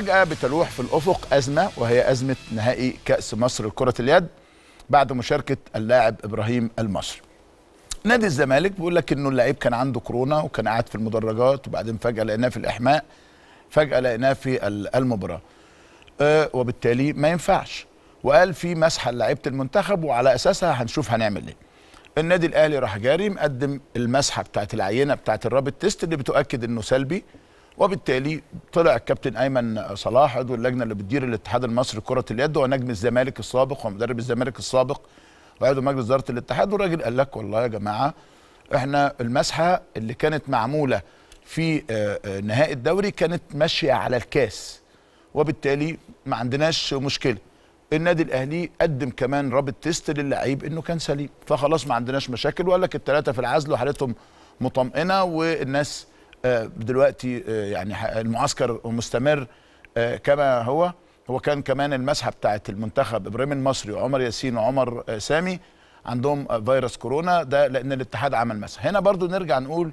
فجأة بتلوح في الأفق أزمة وهي أزمة نهائي كأس مصر لكرة اليد بعد مشاركة اللاعب إبراهيم المصري. نادي الزمالك بيقول لك إنه اللاعب كان عنده كورونا وكان قاعد في المدرجات وبعدين فجأة لقيناه في الإحماء فجأة لقيناه في المباراة. أه وبالتالي ما ينفعش وقال في مسحة لعيبة المنتخب وعلى أساسها هنشوف هنعمل إيه. النادي الأهلي راح جاري مقدم المسحة بتاعت العينة بتاعت الرابط تيست اللي بتؤكد إنه سلبي وبالتالي طلع الكابتن ايمن صلاح عضو اللجنه اللي بتدير الاتحاد المصري لكره اليد ونجم الزمالك السابق ومدرب الزمالك السابق وعضو مجلس اداره الاتحاد والراجل قال لك والله يا جماعه احنا المسحه اللي كانت معموله في آه، آه، نهائي الدوري كانت ماشيه على الكاس وبالتالي ما عندناش مشكله النادي الاهلي قدم كمان رابط تيست للعيب انه كان سليم فخلاص ما عندناش مشاكل وقال لك الثلاثه في العزل وحالتهم مطمئنه والناس آه، دلوقتي آه، يعني المعسكر مستمر آه، كما هو هو كان كمان المسحه بتاعت المنتخب ابراهيم المصري وعمر ياسين وعمر سامي عندهم فيروس كورونا ده لان الاتحاد عمل مسح هنا برضو نرجع نقول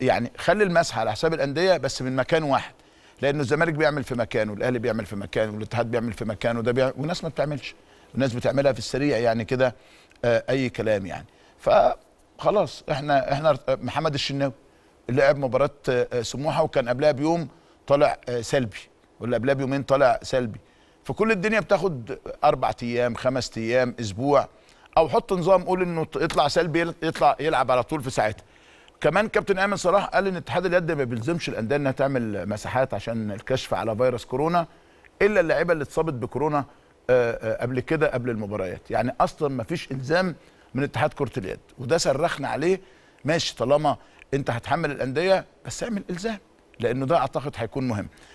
يعني خلي المسح على حساب الانديه بس من مكان واحد لانه الزمالك بيعمل في مكانه والاهلي بيعمل في مكانه والاتحاد بيعمل في مكانه ده بيعمل والناس ما بتعملش الناس بتعملها في السريع يعني كده اي كلام يعني فخلاص احنا احنا محمد الشناوي لعب مباراه آه، سموحه وكان قبلها بيوم طالع آه، سلبي ولا قبلها بيومين طالع سلبي فكل الدنيا بتاخد اربع ايام خمس ايام اسبوع او حط نظام قول انه يطلع سلبي يطلع يلعب على طول في ساعتها كمان كابتن ايمن صلاح قال ان اتحاد اليد ما بيلزمش الانديه انها تعمل مساحات عشان الكشف على فيروس كورونا الا اللعيبه اللي اتصابت بكورونا آه، قبل كده قبل المباريات يعني اصلا ما فيش الزام من اتحاد كره اليد وده صرخنا عليه ماشي طالما انت هتحمل الانديه بس اعمل الزام لانه ده اعتقد هيكون مهم